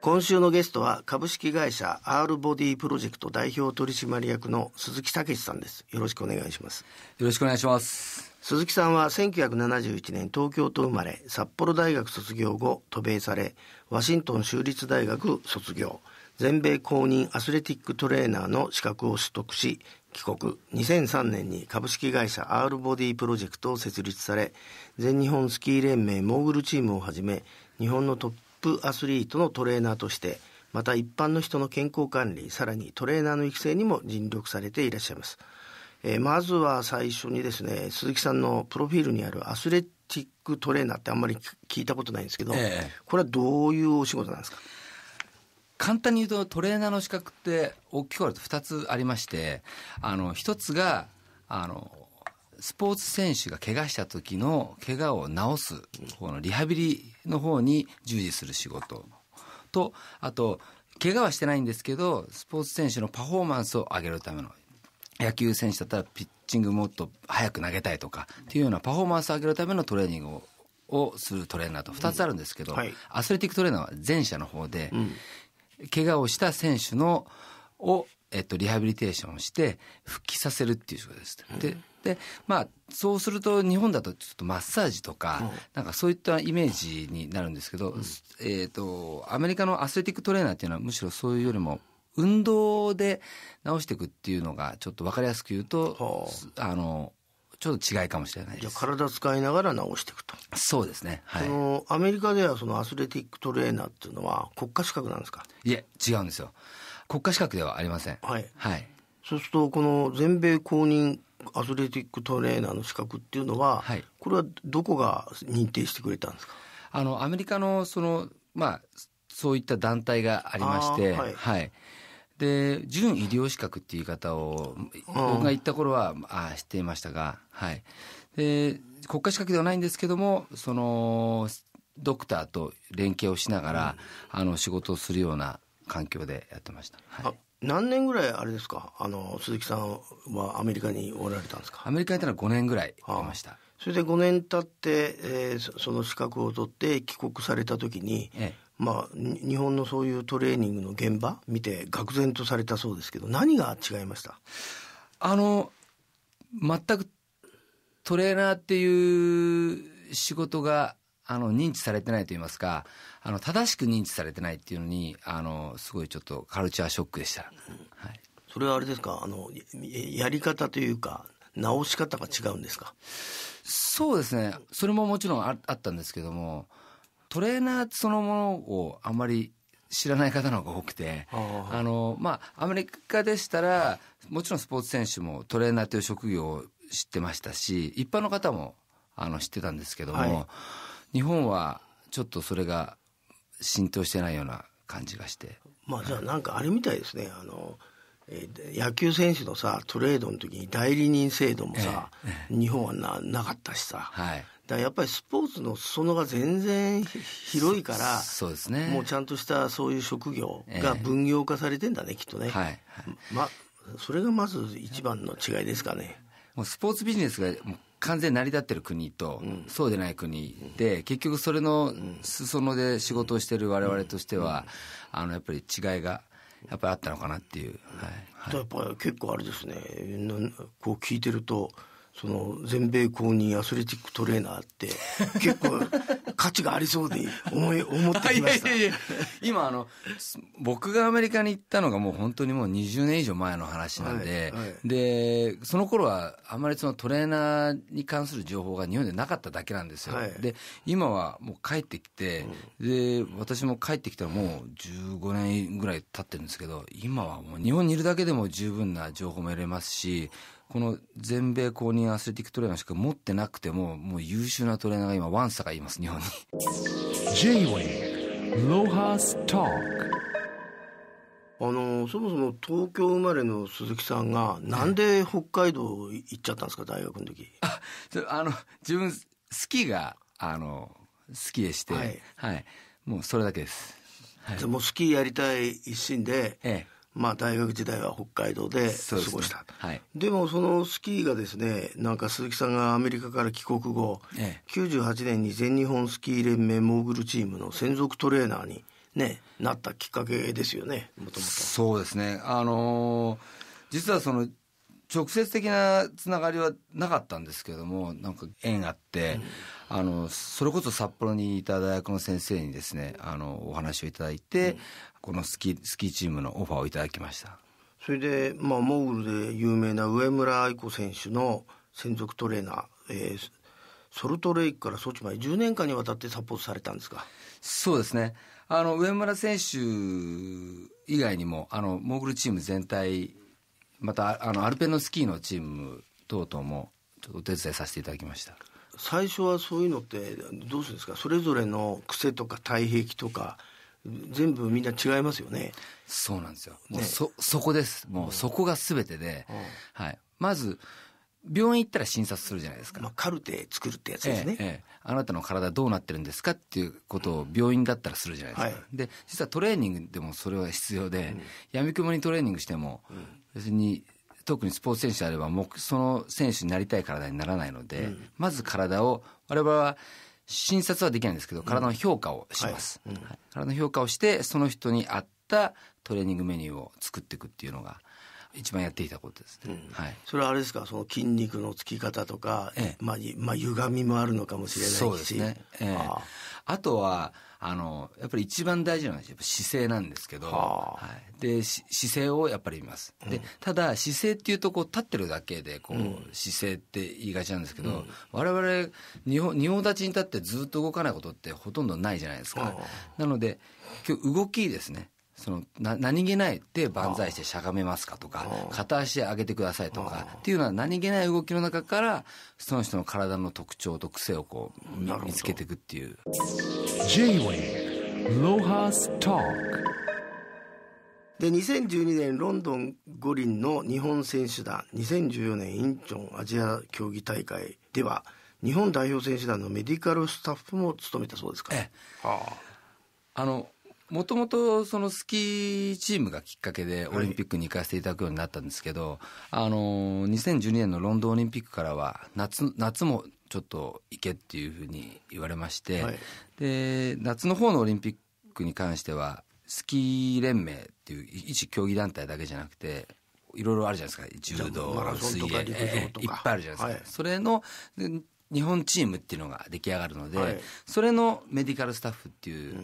今週のゲストは株式会社 R ボディプロジェクト代表取締役の鈴木武さんですよろしくお願いしますよろしくお願いします鈴木さんは1971年東京と生まれ札幌大学卒業後渡米されワシントン州立大学卒業全米公認アスレティックトレーナーの資格を取得し帰国2003年に株式会社 R ボディプロジェクトを設立され全日本スキー連盟モーグルチームをはじめ日本のトップアスリートのトレーナーとしてまた一般の人の健康管理さらにトレーナーの育成にも尽力されていらっしゃいます、えー、まずは最初にですね鈴木さんのプロフィールにあるアスレチックトレーナーってあんまり聞いたことないんですけど、えこれはどういうお仕事なんですか簡単に言うとトレーナーの資格って大きくあると2つありましてあの1つがあのスポーツ選手が怪我した時の怪我を治す方のリハビリの方に従事する仕事とあと怪我はしてないんですけどスポーツ選手のパフォーマンスを上げるための野球選手だったらピッチングもっと早く投げたいとかっていうようなパフォーマンスを上げるためのトレーニングををするトレーナーと2つあるんですけど、うんはい、アスレティックトレーナーは前者の方で、うん、怪我をした選手のを、えっと、リハビリテーションして復帰させるっていう仕事です。ででまあそうすると日本だとちょっとマッサージとか、なんかそういったイメージになるんですけど、うん、えっ、ー、とアメリカのアスレティックトレーナーっていうのはむしろそういうよりも運動で治していくっていうのがちょっと分かりやすく言うと、あのちょっと違いかもしれないです。体使いながら直していくと。そうですね。はい。そのアメリカではそのアスレティックトレーナーっていうのは国家資格なんですか。いえ、違うんですよ。国家資格ではありません。はい。はい。そうするとこの全米公認アスレティックトレーナーの資格っていうのは、はい、これはどこが認定してくれたんですか。あのアメリカのそのまあそういった団体がありまして、はい、はいで準医療資格っていう言い方を僕が行った頃はあしていましたが、はい、で国家資格ではないんですけどもそのドクターと連携をしながら、あの仕事をするような環境でやってました。はい何年ぐらいあれですかあの鈴木さんはアメリカにおられたんですかアメリカにいたのは5年ぐらいいました、あ、それで5年経って、えー、その資格を取って帰国された時に、ええまあ、日本のそういうトレーニングの現場見て愕然とされたそうですけど何が違いましたあの全くトレーナーっていう仕事があの認知されてないと言いますかあの正しく認知されてないっていうのにあのすごいちょっとカルチャーショックでした、うん、はい、それはあれですかあのやり方というか直し方が違うんですかそうですねそれももちろんああったんですけどもトレーナーそのものをあんまり知らない方の方が多くて、あの、まあ、アメリカでしたら、もちろんスポーツ選手もトレーナーという職業を知ってましたし、一般の方も、あの、知ってたんですけども、はい、日本はちょっとそれが浸透してないような感じがして。まあ、じゃあなんかあれみたいですね、あの、えー、野球選手のさトレードの時に代理人制度もさ、ええ、日本はななかったしさ、はい、だやっぱりスポーツの裾野が全然広いからそうです、ね、もうちゃんとしたそういう職業が分業化されてんだね、えー、きっとね、はい、ま、それがまず一番の違いですかねもうスポーツビジネスが完全成り立ってる国と、うん、そうでない国で、うん、結局それの裾野で仕事をしてる我々としては、うん、あのやっぱり違いがやっぱりあったのかなっていう、はい、はい、やっぱり結構あれですねこう聞いてるとその全米公認アスレティックトレーナーって結構価値がありそうで思い思ってきました 今あの僕がアメリカに行ったのがもう本当にもう20年以上前の話なんで、はいはい、でその頃はあまりそのトレーナーに関する情報が日本でなかっただけなんですよ、はい、で今はもう帰ってきて、で私も帰ってきたらもう15年ぐらい経ってるんですけど今はもう日本にいるだけでも十分な情報も得れますしこの全米公認アスレティックトレーナーしか持ってなくても、もう優秀なトレーナーが今、ワンサがいます、日本に。j w あのそもそも東京生まれの鈴木さんがなんで北海道行っちゃったんですか大学の時ああの自分スキーがあの好きでして、はい、はい、もうそれだけです、はい、もうスキーやりたい一心で、ええ、まあ、大学時代は北海道で過ごした、ねはい、でもそのスキーがですねなんか鈴木さんがアメリカから帰国後、ええ、98年に全日本スキー連盟モーグルチームの専属トレーナーに、ね、なったきっかけですよねそうですねあのー、実はその直接的なつながりはなかったんですけどもなんか縁あって、うん、あのそれこそ札幌にいた大学の先生にですねあのお話をいただいて、うん、このスキスキーチームのオファーをいただきましたそれで、まあ、モーグルで有名な上村愛子選手の専属トレーナー、えー、ソルトレイクからソチまで10年間にわたってサポートされたんですかそうですねあの上村選手以外にもあのモーグルチーム全体またあのアルペンのスキーのチーム等々もちょっとお手伝いさせていただきました最初はそういうのってどうするんですかそれぞれの癖とか体壁とか全部みんな違いますよねそうなんですよ、もうそそこですもうそこが全てで、うんうん、はい、まず病院行ったら診察するじゃないですか。まあ、カルテ作るってやつですね、えええ、あなたの体どうなってるんですかっていうことを病院だったらするじゃないですか。はい、で、実はトレーニングでもそれは必要で、やみくもにトレーニングしても、うん、別に、特にスポーツ選手であれば、もうその選手になりたい体にならないので、うん、まず体を、我々は診察はできないんですけど、体の評価をします。うんはい、体の評価をして、その人に合ったトレーニングメニューを作っていくっていうのが、一番やっていたことですね、うん、はい、それはあれですかその筋肉のつき方とか、ええ、まあ、まあ歪みもあるのかもしれないしそうですね、ええ、あとはあのやっぱり一番大事なのは姿勢なんですけど、はあ、はい、で姿勢をやっぱり見ます、うん、でただ姿勢っていうとこう立ってるだけでこう、うん、姿勢って言いがちなんですけど、うん、我々日本日本立ちに立ってずっと動かないことってほとんどないじゃないですか、はあ、なので今日動きですねそのな何気ないで万歳してしゃがめますかとか、片足上げてくださいとかっていうのは何気ない動きの中から、その人の体の特徴と癖をこう見つけていくっていう。J-Way ロハスークで2012年ロンドン五輪の日本選手団2014年インチョンアジア競技大会では日本代表選手団のメディカルスタッフも務めたそうですか、ええ、はあ、あのもともとそのスキーチームがきっかけでオリンピックに行かせていただくようになったんですけど、はい、あの2012年のロンドンオリンピックからは夏夏もちょっと行けっていうふうに言われまして、はい、で夏の方のオリンピックに関してはスキー連盟っていう一競技団体だけじゃなくていろいろあるじゃないですか柔道水泳、えー、いっぱいあるじゃないですか、はい、それの日本チームっていうのが出来上がるので、はい、それのメディカルスタッフっていう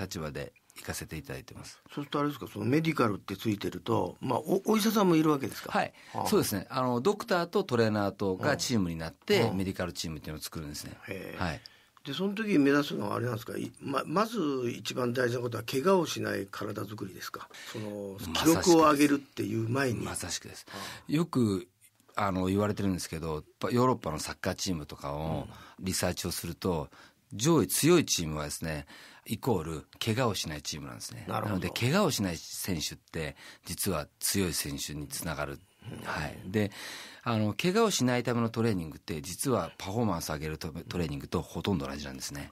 立場で行かせていただいてます。そうするとあれですか、そのメディカルってついてると、まあおお医者さんもいるわけですか。はい、はあ、そうですね。あのドクターとトレーナーとがチームになって、メディカルチームっていうのを作るんですね。はい。でその時目指すのはあれなんですかままず一番大事なことは怪我をしない体づくりですかその記録を上げるっていう前にまさしくです、よくあの言われてるんですけどヨーロッパのサッカーチームとかをリサーチをすると、上位強いチームはですねイコール怪我をしないチームなんですねなので怪我をしない選手って実は強い選手につながる、はい、であの怪我をしないためのトレーニングって実はパフォーマンス上げるトレーニングとほとんど同じなんですね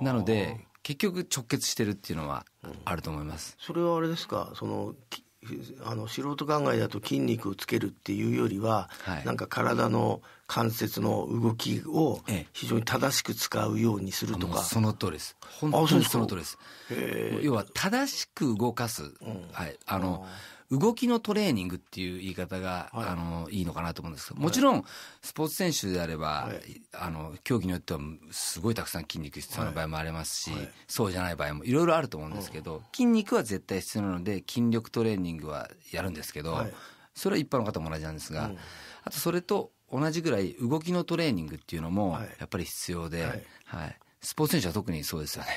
なので結局直結してるっていうのはあると思います、うん、それはあれですかそのあの素人考えだと筋肉をつけるっていうよりは、はい、なんか体の関節の動きを非常に正しく使うようにするとか、ええ、その通りです本当にその通りです要は正しく動かす、うん、はいあの、動きのトレーニングっていう言い方が、はい、あのいいのかなと思うんですけどもちろんスポーツ選手であれば、はい、あの競技によってはすごいたくさん筋肉必要な場合もありますし、はい、そうじゃない場合もいろいろあると思うんですけど筋肉は絶対必要なので筋力トレーニングはやるんですけど、それは一般の方も同じなんですが、あとそれと同じぐらい動きのトレーニングっていうのもやっぱり必要で、はいスポーツ選手は特にそうですよね。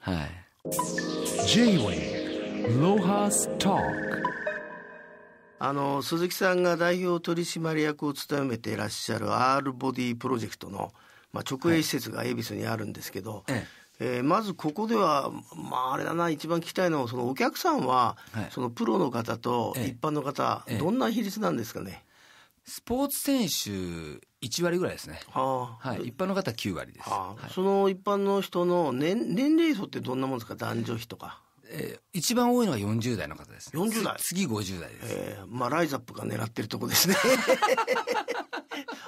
はい J-Way ロハストークあの鈴木さんが代表取締役を務めていらっしゃる R ボディプロジェクトの、まあ、直営施設が恵比寿にあるんですけど、はい、えー、まずここでは、まあ、あれだな一番聞きたいのはそのお客さんは、はい、そのプロの方と一般の方、どんな比率なんですかね、スポーツ選手1割ぐらいですね、はあ、はい、一般の方9割です、はあはい、その一般の人の年年齢層ってどんなもんですか男女比とかえー、一番多いのは40代の方です、ね。40代次50代です。えー、まあ、ライザップが狙ってるとこですね。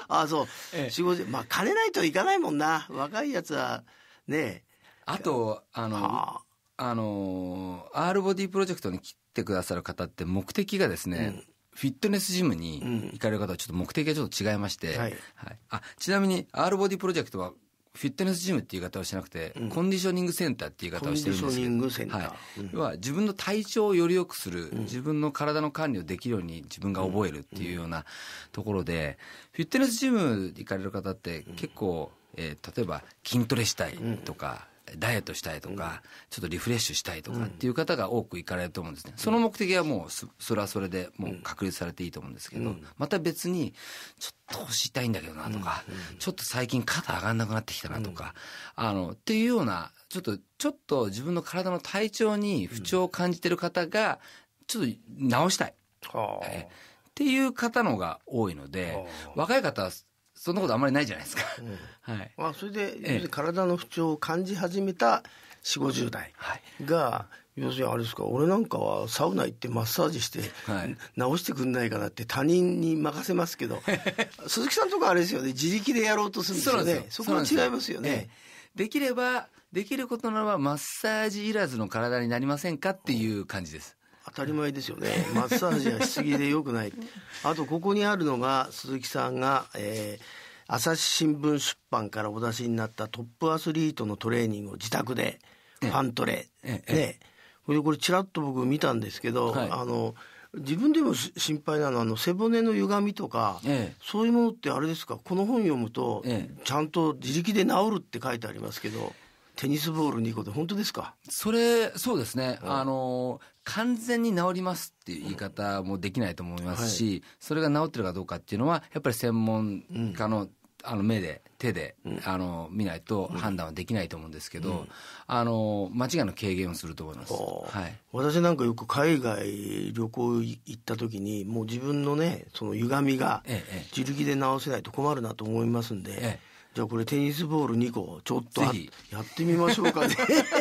あ あ、そう。えー、まあ、金ないといかないもんな。若いやつは、ねあと、あの、はあ、あの、R ボディプロジェクトに来てくださる方って目的がですね、うん、フィットネスジムに行かれる方はちょっと目的がちょっと違いまして、うん、はい、はい、あちなみに R ボディプロジェクトはフィットネスジムっていう言い方をしなくて、うん、コンディショニングセンターっていう言い方をしてるんですけど、はい、うん、要は自分の体調をより良くする、うん、自分の体の管理をできるように自分が覚えるっていうようなところで、フィットネスジム行かれる方って結構、えー、例えば筋トレしたいとか、ダイエットしたいとか、ちょっとリフレッシュしたいとかっていう方が多く行かれると思うんですね。その目的はもうそれはそれでもう確立されていいと思うんですけど、また別に、ちょっと腰痛いんだけどなとか、ちょっと最近肩上がんなくなってきたなとか、あの、っていうような、ちょっと、ちょっと自分の体の体調に不調を感じてる方が、ちょっと治したい。っていう方のが多いので、若い方はそんなことあんまりないじゃないですか。うん、はい。まあ、それで、体の不調を感じ始めた4、50代が、要するにあれですか、俺なんかはサウナ行ってマッサージして、治してくんないかなって他人に任せますけど、鈴木さんとかあれですよね、自力でやろうとするんですよね。そこは違いますよね。できれば、できることならばマッサージいらずの体になりませんかっていう感じです。当たり前ですよね マッサージはしすぎでよくないあとここにあるのが鈴木さんが、えー、朝日新聞出版からお出しになったトップアスリートのトレーニングを自宅でファントレ、ええ、ねこれこれちらっと僕見たんですけど、はい、あの自分でも心配なのはあの背骨の歪みとか、ええ、そういうものってあれですかこの本読むと、え、ちゃんと自力で治るって書いてありますけど。テニスボール2個で本当ですかそれそうですね、うん、あの完全に治りますっていう言い方もできないと思いますし、うんはい、それが治ってるかどうかっていうのはやっぱり専門家のうん、あの目で手で、うん、あの見ないと判断はできないと思うんですけど、あの間違いの軽減をすると思います、はい、私なんかよく海外旅行行った時にもう自分のねその歪みが自力で治せないと困るなと思いますんで。えええじゃあこれテニスボール2個ちょっとやってみましょうかね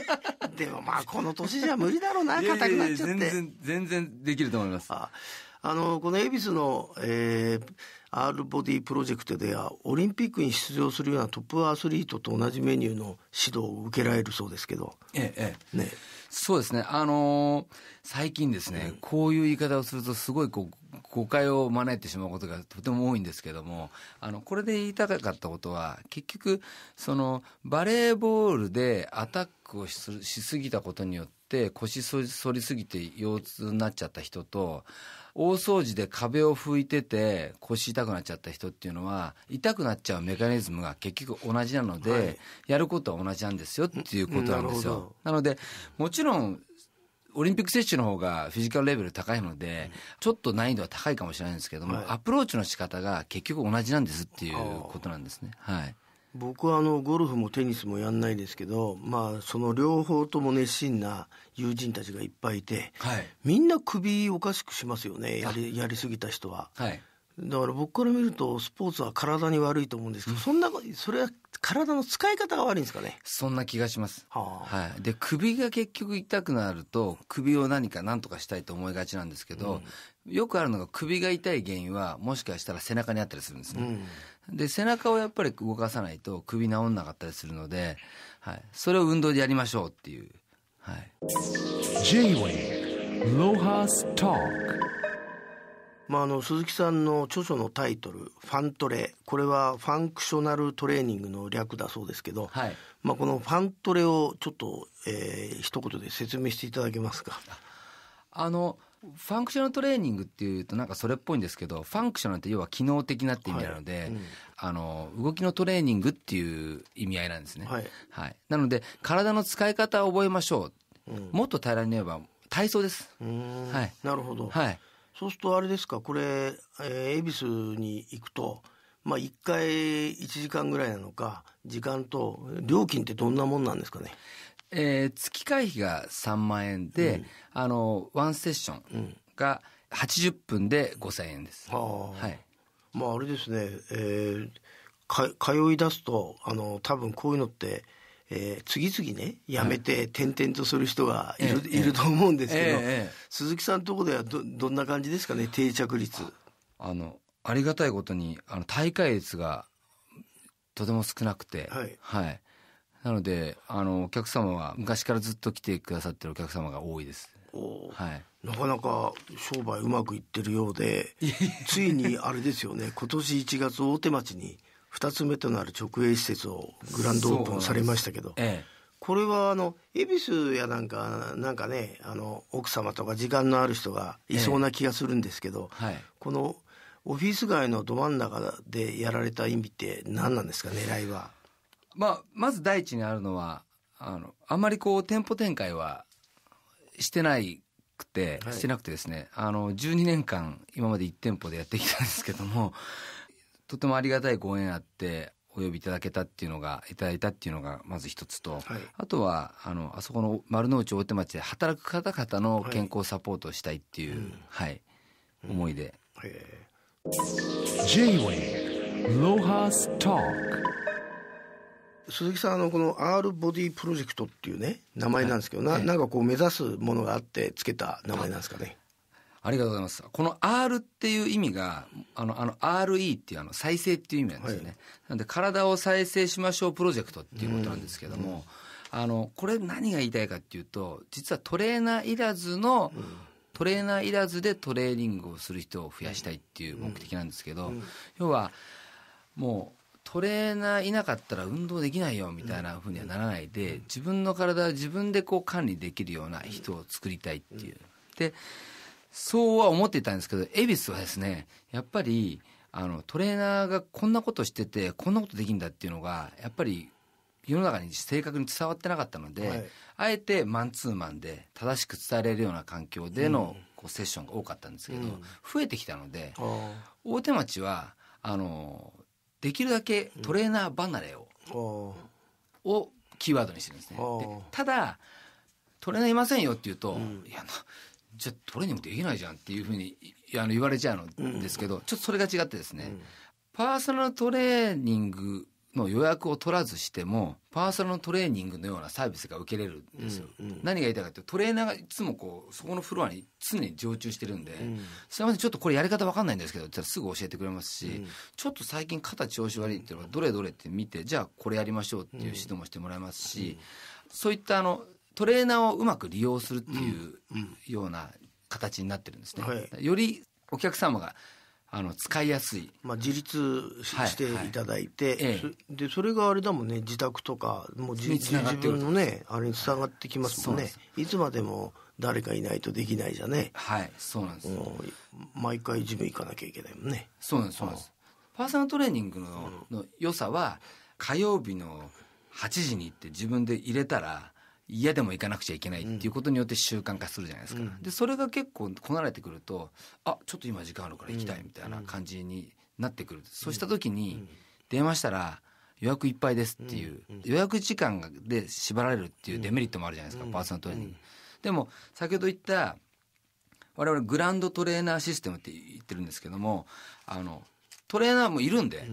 でもまあこの年じゃ無理だろうな硬くなっちゃって全然全然できると思いますあのこの恵比寿の、えー、R ボディプロジェクトではオリンピックに出場するようなトップアスリートと同じメニューの指導を受けられるそうですけどええええねそうですね。あのー、最近ですね、こういう言い方をするとすごいこう誤解を招いてしまうことがとても多いんですけども、あのこれで言いたかったことは結局そのバレーボールでアタックをしすぎたことによってって腰反りすぎて腰痛になっちゃった人と大掃除で壁を拭いてて腰痛くなっちゃった人っていうのは痛くなっちゃうメカニズムが結局同じなので、はい、やることは同じなんですよっていうことなんですよ。なのでもちろんオリンピック接種の方がフィジカルレベル高いので、ちょっと難易度は高いかもしれないんですけども、はい、アプローチの仕方が結局同じなんですっていうことなんですね。はい僕はあのゴルフもテニスもやんないですけど、まあ、その両方とも熱心な友人たちがいっぱいいて、はい、みんな首おかしくしますよねやりやりすぎた人は、はい、だから僕から見るとスポーツは体に悪いと思うんですけど、そんなそれは体の使い方が悪いんですかねそんな気がします、はあ、はい、で首が結局痛くなると首を何か何とかしたいと思いがちなんですけど、うん、よくあるのが首が痛い原因はもしかしたら背中にあったりするんですね、うん、で背中をやっぱり動かさないと首治んなかったりするので、はい、それを運動でやりましょうっていうはい J-Way ロハストークまあ、あの鈴木さんの著書のタイトル「ファントレ」これはファンクショナルトレーニングの略だそうですけど、はい、まあ、このファントレをちょっと、えー、一言で説明していただけますか。あのファンクショナルトレーニングっていうとなんかそれっぽいんですけどファンクショナルって要は機能的なって意味なので、はいうん、あの動きのトレーニングっていう意味合いなんですね。はい、はい、なので体の使い方を覚えましょう、うん、もっと平らに言えば体操です。はい、なるほど、はい、そうするとあれですか、これ、えー、恵比寿に行くと、まあ、1回1時間ぐらいなのか、時間と、料金ってどんなもんなんですかね。えー、月会費が3万円で、うん、あの、ワンセッションが80分で5000円です。うん、はい。まあ、あれですね、えー、か通い出すと、あの、多分こういうのって、えー、次々ね辞めて転々とする人がいる,、いると思うんですけど、鈴木さんのとこではどどんな感じですかね定着率あのありがたいことにあの大会率がとても少なくて、はい、はい、なのであのお客様は昔からずっと来てくださってるお客様が多いです。はい、なかなか商売うまくいってるようでついにあれですよね今年1月大手町に2つ目となる直営施設をグランドオープンされましたけど、ええ、これはあの恵比寿やなんかなんかねあの奥様とか時間のある人がいそうな気がするんですけど、えはい、このオフィス街のど真ん中でやられた意味って何なんですか狙いは。まあ、まず第一にあるのはあのあんまりこう店舗展開はしてないくて、してなくてですね、はい、あの12年間今まで1店舗でやってきたんですけどもとてもありがたいご縁あってお呼びいただけたっていうのがいただいたっていうのがまず一つと、はい、あとはあのあそこの丸の内大手町で働く方々の健康サポートをしたいっていう、はい、はいうん、思いで。鈴木さんあのこの R ボディプロジェクトっていうね名前なんですけど、はい、ななんかこう目指すものがあってつけた名前なんですかね。ありがとうございます。この R っていう意味が、あの、あの RE っていうあの再生っていう意味なんですよね。はい、なんで、体を再生しましょうプロジェクトっていうことなんですけども、うんあの、これ何が言いたいかっていうと、実はトレーナーいらずの、トレーナーいらずでトレーニングをする人を増やしたいっていう目的なんですけど、要は、もう、トレーナーいなかったら運動できないよみたいなふうにはならないで、自分の体は自分でこう管理できるような人を作りたいっていう。で、そうは思っていたんですけど、恵比寿はですね、やっぱり、あの、トレーナーがこんなことしてて、こんなことできるんだっていうのが、やっぱり、世の中に正確に伝わってなかったので、はい、あえてマンツーマンで正しく伝えれるような環境での、うん、こうセッションが多かったんですけど、うん、増えてきたので、大手町は、あの、できるだけトレーナー離れを、うん、をキーワードにしてるんですね。ただ、トレーナーいませんよっていうと、いや、じゃあトレーニングできないじゃんっていうふうにあの言われちゃうんですけど、うん、ちょっとそれが違ってですね、うん、パーソナルトレーニングの予約を取らずしてもパーソナルトレーニングのようなサービスが受けれるんですよ、うんうん、何が言いたいかというとトレーナーがいつもこうそこのフロアに常に常駐してるんで、うん、すいませんちょっとこれやり方わかんないんですけどって言ったらすぐ教えてくれますし、うん、ちょっと最近肩調子悪いっていうのはどれどれって見てじゃあこれやりましょうっていう指導もしてもらいますし、うん、そういったあのトレーナーをうまく利用するっていうような形になってるんですね。はい、よりお客様があの使いやすい、まあ、自立していただいて、はいはいでそれがあれだもんね自宅とかもう自自分のねあれにつながってきますもんね、い、つまでも誰かいないとできないじゃねはいそうなんです毎回ジム行かなきゃいけないもんねそうなんですそうなんですパーソナルトレーニングの,、の良さは火曜日の8時に行って自分で入れたら嫌でも行かなくちゃいけないっていうことによって習慣化するじゃないですか、うん、でそれが結構こなれてくるとあちょっと今時間あるから行きたいみたいな感じになってくる、うん、そうした時に電話したら予約いっぱいですっていう、うん、予約時間で縛られるっていうデメリットもあるじゃないですか、パーソナルトレーニング、でも先ほど言った我々グランドトレーナーシステムって言ってるんですけどもあのトレーナーもいるんで、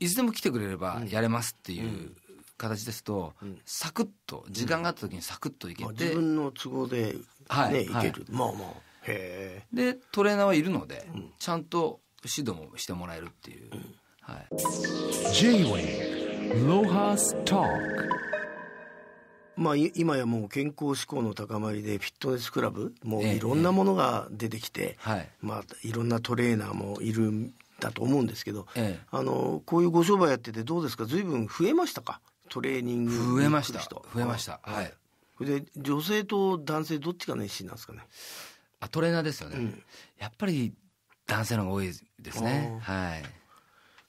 いつでも来てくれればやれますっていう形ですと、サクッと時間があった時にサクッといけて、まあ、自分の都合で、ね、はい、いける、まあまあへえでトレーナーはいるので、ちゃんと指導もしてもらえるっていう、j w ロハストクまあ、今やもう健康志向の高まりでフィットネスクラブもういろんなものが出てきて、まあ、いろんなトレーナーもいるんだと思うんですけど、あのこういうご商売やっててどうですか随分増えましたかトレーニング増えました増えましたはい、それで女性と男性どっちが熱心なんですかねあトレーナーですよね、うん、やっぱり男性の方が多いですねはい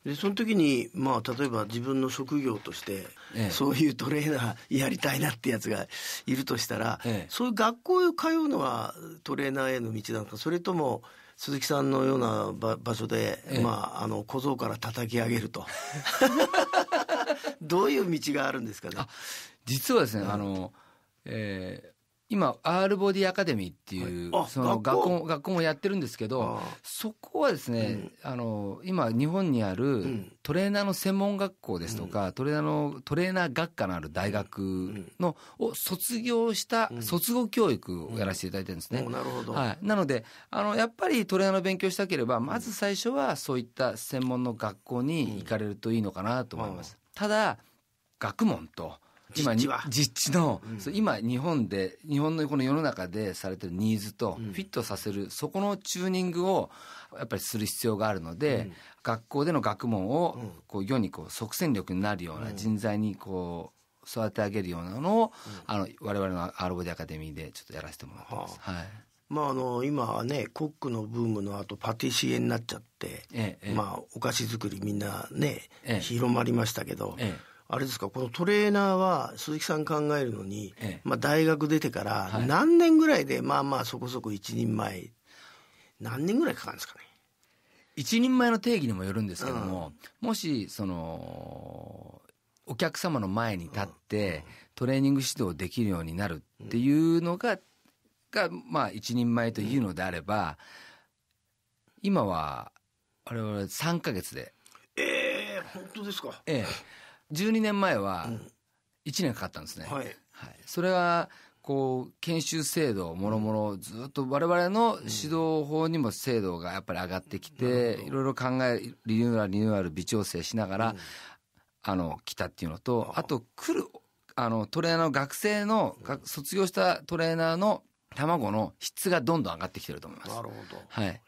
でその時にまあ例えば自分の職業として、ええ、そういうトレーナーやりたいなってやつがいるとしたら、ええ、そういう学校へ通うのはトレーナーへの道なのかそれとも鈴木さんのような場所で、まああの小僧から叩き上げると どういう道があるんですかね実はですね、あの、えー、今 R ボディアカデミーっていう、はい、その学校学校もやってるんですけどそこはですね、うん、あの今日本にあるトレーナーの専門学校ですとか、うん、トレーナーのトレーナー学科のある大学の、うん、を卒業した卒業教育をやらせていただいてるんですね。なるほど、はい、なのであのやっぱりトレーナーの勉強したければまず最初はそういった専門の学校に行かれるといいのかなと思います。ただ学問と今実地の、うん、今日本で日本のこの世の中でされてるニーズとフィットさせる、うん、そこのチューニングをやっぱりする必要があるので、うん、学校での学問をこう世にこう即戦力になるような人材にこう育て上げるようなのを、うん、あの我々のボディアカデミーでちょっとやらせてもらってます。はいまあ、あの今はねコックのブームの後パティシエになっちゃって、ええ、まあ、お菓子作りみんなね、え、広まりましたけど、あれですかこのトレーナーは鈴木さん考えるのに、まあ、大学出てから何年ぐらいで、はい、まあまあそこそこ一人前何年ぐらいかかるんですかね一人前の定義にもよるんですけども、うん、もしそのお客様の前に立って、トレーニング指導できるようになるっていうのがが、まあ、一人前というのであれば、今は、我々3か月で。ええー、本当ですか。ええ。12年前は、1年かかったんですね。うん、はい。はい。それは、こう、研修制度、もろもろ、ずっと我々の指導法にも制度がやっぱり上がってきて、いろいろ考え、リニューアル、リニューアル、微調整しながら、うん、あの、来たっていうのと、あと、来る、あの、トレーナーの学生の、卒業したトレーナーの卵の質がどんどん上がってきてると思います。なるほど。はい。はい、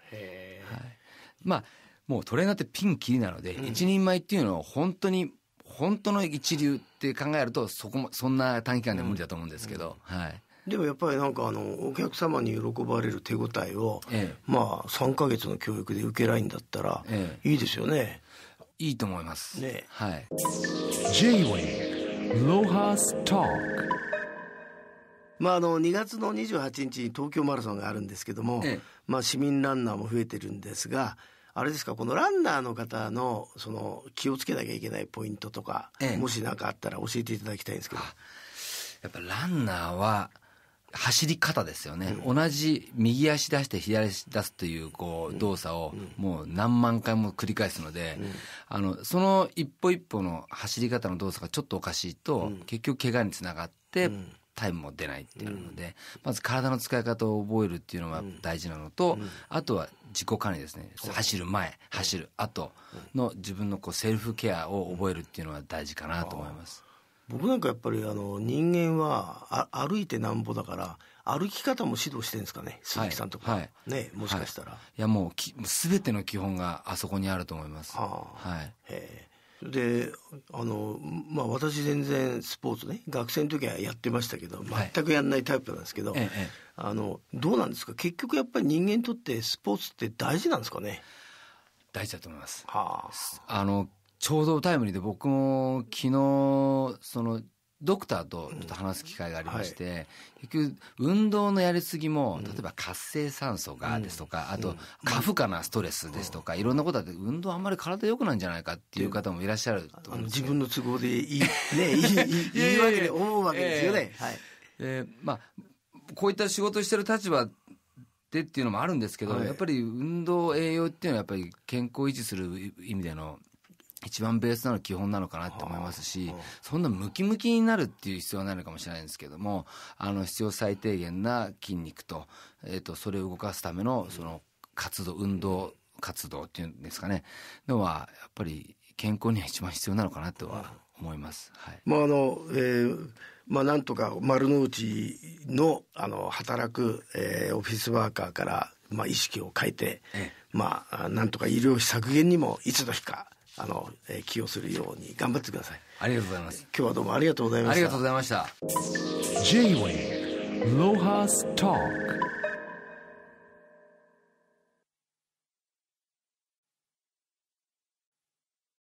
まあ、もうトレーナーってピンキリなので、うん、一人前っていうのは本当に、本当の一流って考えると、そこも、そんな短期間で無理だと思うんですけど、うんうん、はい。でもやっぱりなんかあのお客様に喜ばれる手応えを、ええ、まあ3か月の教育で受けないんだったら、ええ、いいですよね。いいと思います。ね。はい。J-Way ロハストークまあ、あの2月の28日に東京マラソンがあるんですけども、ええ、まあ、市民ランナーも増えてるんですがあれですかこのランナーの方のその気をつけなきゃいけないポイントとか、え、もし何かあったら教えていただきたいんですけど。やっぱランナーは走り方ですよね、うん、同じ右足出して左足出すというこう動作をもう何万回も繰り返すので、うん、あのその一歩一歩の走り方の動作がちょっとおかしいと、うん、結局怪我につながってタイムも出ないっていうので、うん、まず体の使い方を覚えるっていうのが大事なのと、うん、あとは自己管理ですね、走る前走る後の自分のこうセルフケアを覚えるっていうのは大事かなと思います。僕なんかやっぱりあの人間はあ歩いてなんぼだから歩き方も指導してるんですかね鈴木さんとか、はい、ねもしかしたら、はい、いやもうき全ての基本があそこにあると思いますはいへであの、まあ、私全然スポーツね学生の時はやってましたけど全くやんないタイプなんですけど、はい、あのどうなんですか結局やっぱり人間にとってスポーツって大事なんですかね大事だと思います。はあ、あのちょうどタイムリーで僕も昨日そのドクターとちょっと話す機会がありまして、うんはい、結局、運動のやりすぎも、例えば活性酸素がですとか、うん、あと、過負荷なストレスですとか、うん、いろんなことあって、運動あんまり体良くないんじゃないかっていう方もいらっしゃる自分の都合でいい、ね、いい、いいわけで思うわけですよね。はい。えー、まあ、こういった仕事してる立場でっていうのもあるんですけど、はい、やっぱり運動、栄養っていうのはやっぱり健康維持する意味での一番ベースなの基本なのかなって思いますし、そんなムキムキになるっていう必要はないのかもしれないんですけども、あの必要最低限な筋肉と、えっ、ー、と、それを動かすための、その活動、運動活動っていうんですかね、のは、やっぱり健康には一番必要なのかなとは思います。はい。まあ、あの、えーまあ、なんとか丸の内のあの働く、えー、オフィスワーカーから、まあ、意識を変えて、ええ、まあ、なんとか医療費削減にもいつの日かあの、えー、寄与するように頑張ってくださいありがとうございます今日はどうもありがとうございましたありがとうございました J-WAVE ロハストーク